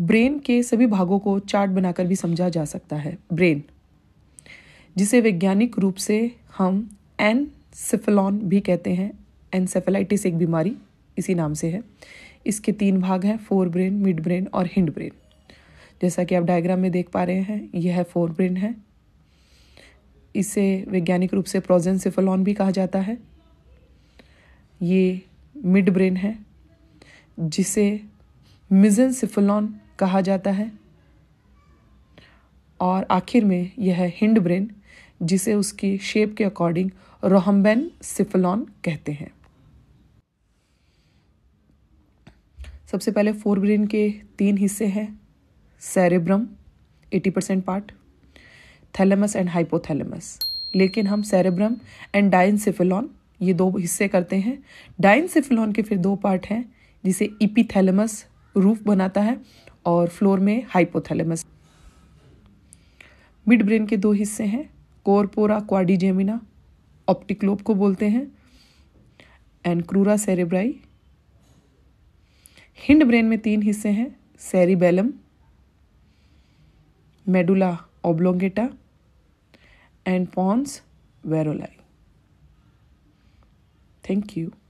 brain के सभी भागों को चार्ट बनाकर भी समझा जा सकता है ब्रेन जिसे वैज्ञानिक रूप से हम एनसेफलॉन भी कहते हैं एनसेफेलाइटिस एक बीमारी इसी नाम से है इसके तीन भाग हैं फोर ब्रेन मिड ब्रेन और हिंड ब्रेन जैसा कि आप डायग्राम में देख पा रहे हैं यह है फोर ब्रेन है इसे वैज्ञानिक रूप से प्रोजेंसिफलॉन भी कहा जाता है ये मिड ब्रेन है जिसे मिजनसिफलॉन कहा जाता है और आखिर में यह हिंड ब्रेन जिसे उसकी शेप के अकॉर्डिंग रोहम्बेन सिफलॉन कहते हैं सबसे पहले फोर ब्रेन के तीन हिस्से हैं cerebrum 80 percent part thalamus and hypothalamus लेकिन हम सेरेब्रम एंड डाइनसिफिलॉन ये दो हिस्से करते हैं डाइनसिफिलॉन के फिर दो पार्ट हैं जिसे इपीथैलेमस रूफ बनाता है और फ्लोर में हाइपोथैलेमस मिड ब्रेन के दो हिस्से हैं कोरपोरा क्वाडिजेमिना ऑप्टिक्लोब को बोलते हैं and crura cerebri hind brain में तीन हिस्से हैं cerebellum medulla oblongata and pons varolii thank you